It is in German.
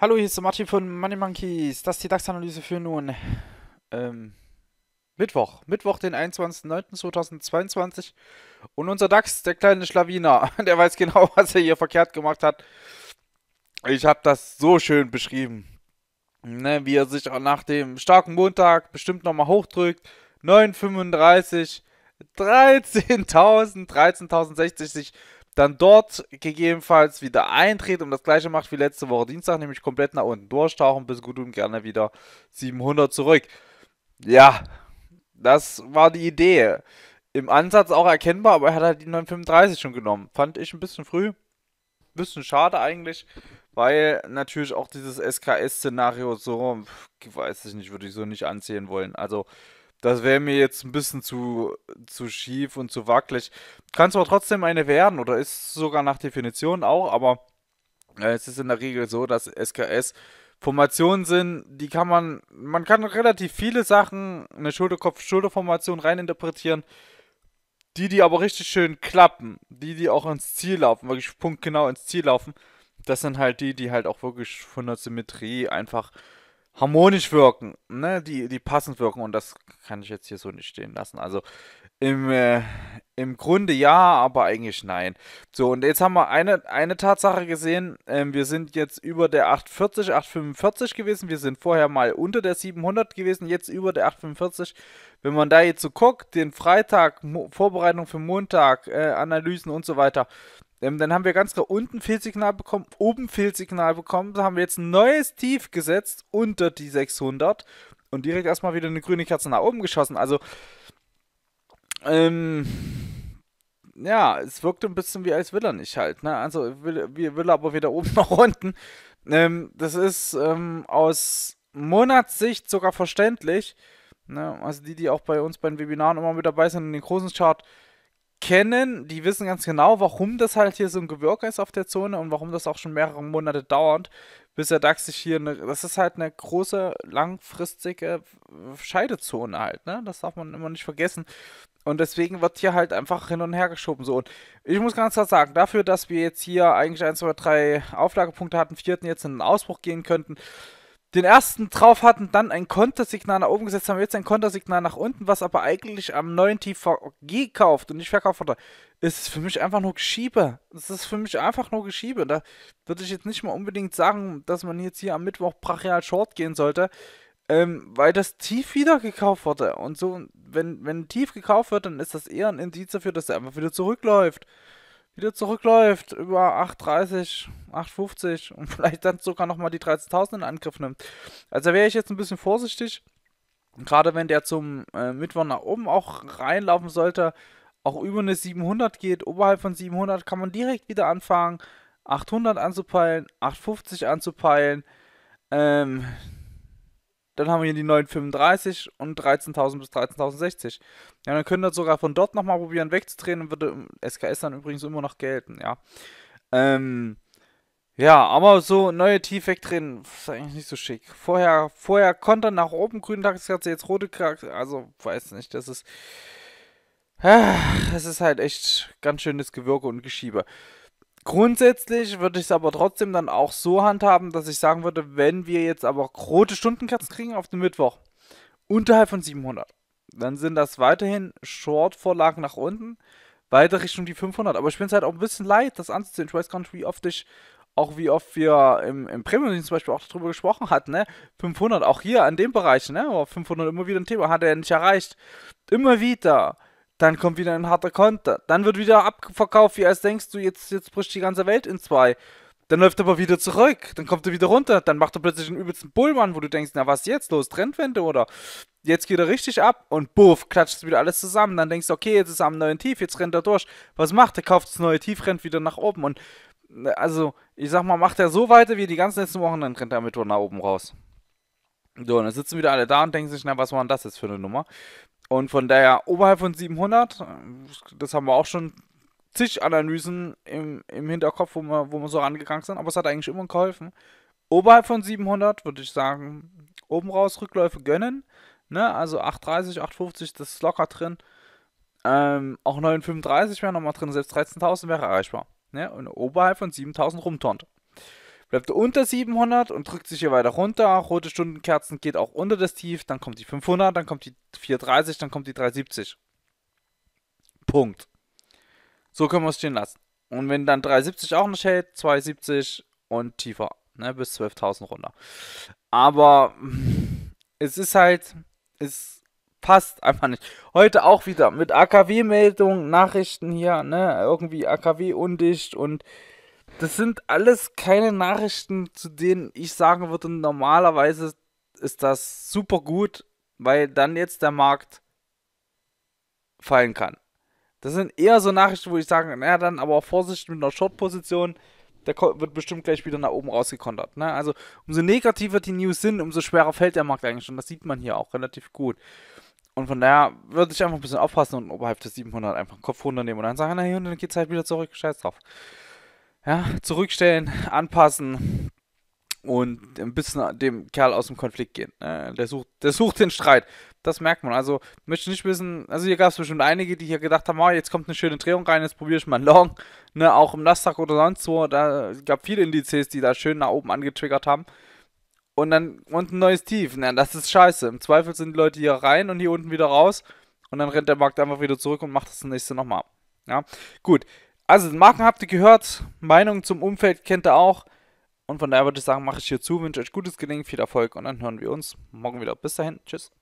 Hallo, hier ist der Martin von Money Monkeys. Das ist die DAX-Analyse für nun ähm, Mittwoch. Mittwoch, den 21.09.2022. Und unser DAX, der kleine Schlawiner, der weiß genau, was er hier verkehrt gemacht hat. Ich habe das so schön beschrieben. Ne, wie er sich nach dem starken Montag bestimmt nochmal hochdrückt. 9,35 13.000, 13.060 sich dann dort gegebenenfalls wieder eintritt und das gleiche macht wie letzte Woche Dienstag, nämlich komplett nach unten durchtauchen bis gut und gerne wieder 700 zurück. Ja, das war die Idee. Im Ansatz auch erkennbar, aber er hat halt die 935 schon genommen. Fand ich ein bisschen früh. Bisschen schade eigentlich, weil natürlich auch dieses SKS-Szenario so, weiß ich nicht, würde ich so nicht anziehen wollen. Also, das wäre mir jetzt ein bisschen zu, zu schief und zu wackelig. Kann zwar trotzdem eine werden oder ist sogar nach Definition auch, aber äh, es ist in der Regel so, dass SKS Formationen sind, die kann man, man kann relativ viele Sachen, eine Schulterkopf-Schulterformation reininterpretieren, die, die aber richtig schön klappen, die, die auch ins Ziel laufen, wirklich punktgenau ins Ziel laufen, das sind halt die, die halt auch wirklich von der Symmetrie einfach harmonisch wirken, ne? die, die passend wirken und das kann ich jetzt hier so nicht stehen lassen. Also im, äh, im Grunde ja, aber eigentlich nein. So, und jetzt haben wir eine, eine Tatsache gesehen. Ähm, wir sind jetzt über der 840, 845 gewesen. Wir sind vorher mal unter der 700 gewesen, jetzt über der 845. Wenn man da jetzt so guckt, den Freitag, Mo Vorbereitung für Montag, äh, Analysen und so weiter, ähm, dann haben wir ganz klar unten Fehlsignal bekommen, oben Fehlsignal bekommen. Da haben wir jetzt ein neues Tief gesetzt unter die 600 und direkt erstmal wieder eine grüne Kerze nach oben geschossen. Also, ähm ja, es wirkt ein bisschen wie als will er nicht halt. Ne? Also will, will er aber weder oben noch unten. Ähm, das ist ähm, aus Monatssicht sogar verständlich. Ne? Also die, die auch bei uns bei den Webinaren immer mit dabei sind in den großen Chart kennen, die wissen ganz genau, warum das halt hier so ein Gewirk ist auf der Zone und warum das auch schon mehrere Monate dauert, bis der DAX sich hier, eine, das ist halt eine große, langfristige Scheidezone halt, ne? Das darf man immer nicht vergessen. Und deswegen wird hier halt einfach hin und her geschoben. So. Und ich muss ganz klar sagen, dafür, dass wir jetzt hier eigentlich 1, 2, 3 Auflagepunkte hatten, vierten jetzt in den Ausbruch gehen könnten, den ersten drauf hatten, dann ein Kontersignal nach oben gesetzt haben, jetzt ein Kontersignal nach unten, was aber eigentlich am neuen Tief gekauft und nicht verkauft wurde, ist für mich einfach nur Geschiebe. Das ist für mich einfach nur Geschiebe. Da würde ich jetzt nicht mal unbedingt sagen, dass man jetzt hier am Mittwoch brachial short gehen sollte ähm, weil das tief wieder gekauft wurde. Und so, wenn, wenn tief gekauft wird, dann ist das eher ein Indiz dafür, dass er einfach wieder zurückläuft. Wieder zurückläuft über 8,30, 8,50 und vielleicht dann sogar nochmal die 13.000 in Angriff nimmt. Also wäre ich jetzt ein bisschen vorsichtig. Gerade wenn der zum äh, Mittwoch nach oben auch reinlaufen sollte, auch über eine 700 geht, oberhalb von 700 kann man direkt wieder anfangen, 800 anzupeilen, 850 anzupeilen. Ähm, dann haben wir hier die 935 und 13.000 bis 13.060. Ja, dann können wir sogar von dort nochmal probieren wegzudrehen und würde im SKS dann übrigens immer noch gelten, ja. Ähm, ja, aber so neue Tief wegdrehen, ist eigentlich nicht so schick. Vorher, vorher Konter nach oben, grüne Tageskarte, jetzt rote Charakter, also weiß nicht, das ist. Es ah, ist halt echt ganz schönes Gewürge und Geschiebe. Grundsätzlich würde ich es aber trotzdem dann auch so handhaben, dass ich sagen würde, wenn wir jetzt aber rote Stundenkerzen kriegen auf dem Mittwoch, unterhalb von 700, dann sind das weiterhin Short-Vorlagen nach unten, weiter Richtung die 500. Aber ich bin es halt auch ein bisschen leid, das anzusehen. Ich weiß gar nicht, wie oft ich auch wie oft wir im, im Premium zum Beispiel auch darüber gesprochen hatten, ne? 500, auch hier an dem Bereich, ne? 500 immer wieder ein Thema, hat er nicht erreicht. Immer wieder. Dann kommt wieder ein harter Konter. Dann wird wieder abverkauft, wie als denkst du, jetzt, jetzt bricht die ganze Welt in zwei. Dann läuft er aber wieder zurück. Dann kommt er wieder runter. Dann macht er plötzlich einen übelsten Bullmann, wo du denkst, na was jetzt los? Trendwende oder jetzt geht er richtig ab und buff, klatscht es wieder alles zusammen. Dann denkst du, okay, jetzt ist er am neuen Tief, jetzt rennt er durch. Was macht er? Kauft das neue Tief, rennt wieder nach oben. Und äh, also, ich sag mal, macht er so weiter wie die ganzen letzten Wochen, dann rennt er mit nach oben raus. So, und dann sitzen wieder alle da und denken sich, na, was war denn das jetzt für eine Nummer? Und von daher oberhalb von 700, das haben wir auch schon zig Analysen im, im Hinterkopf, wo wir, wo wir so rangegangen sind, aber es hat eigentlich immer geholfen. Oberhalb von 700 würde ich sagen, oben raus Rückläufe gönnen. Ne? Also 8,30, 8,50, das ist locker drin. Ähm, auch 9,35 wäre nochmal drin, selbst 13.000 wäre erreichbar. Ne? Und oberhalb von 7.000 rumtonnt. Bleibt unter 700 und drückt sich hier weiter runter. Rote Stundenkerzen geht auch unter das Tief. Dann kommt die 500, dann kommt die 430, dann kommt die 370. Punkt. So können wir es stehen lassen. Und wenn dann 370 auch nicht hält, 270 und tiefer. Ne, bis 12.000 runter. Aber es ist halt, es passt einfach nicht. Heute auch wieder mit AKW-Meldungen, Nachrichten hier, ne, irgendwie AKW undicht und das sind alles keine Nachrichten, zu denen ich sagen würde, normalerweise ist das super gut, weil dann jetzt der Markt fallen kann. Das sind eher so Nachrichten, wo ich sage, naja, dann aber Vorsicht mit einer Short-Position, der wird bestimmt gleich wieder nach oben rausgekontert. Ne? Also umso negativer die News sind, umso schwerer fällt der Markt eigentlich schon. Das sieht man hier auch relativ gut. Und von daher würde ich einfach ein bisschen aufpassen und oberhalb des 700 einfach den Kopf runternehmen und dann sagen, naja, und dann es halt wieder zurück, scheiß drauf. Ja, zurückstellen, anpassen und ein bisschen dem Kerl aus dem Konflikt gehen. Äh, der, sucht, der sucht den Streit. Das merkt man. Also, möchte nicht wissen, also hier gab es bestimmt einige, die hier gedacht haben, oh, jetzt kommt eine schöne Drehung rein, jetzt probiere ich mal Long. Ne, auch im Nasdaq oder sonst wo. Da gab viele Indizes, die da schön nach oben angetriggert haben. Und dann und ein neues Tief. Na, das ist scheiße. Im Zweifel sind die Leute hier rein und hier unten wieder raus. Und dann rennt der Markt einfach wieder zurück und macht das nächste nochmal. Ja, gut. Also, Marken habt ihr gehört, Meinung zum Umfeld kennt ihr auch. Und von daher würde ich sagen, mache ich hier zu, wünsche euch gutes Gelingen, viel Erfolg und dann hören wir uns morgen wieder. Bis dahin, tschüss.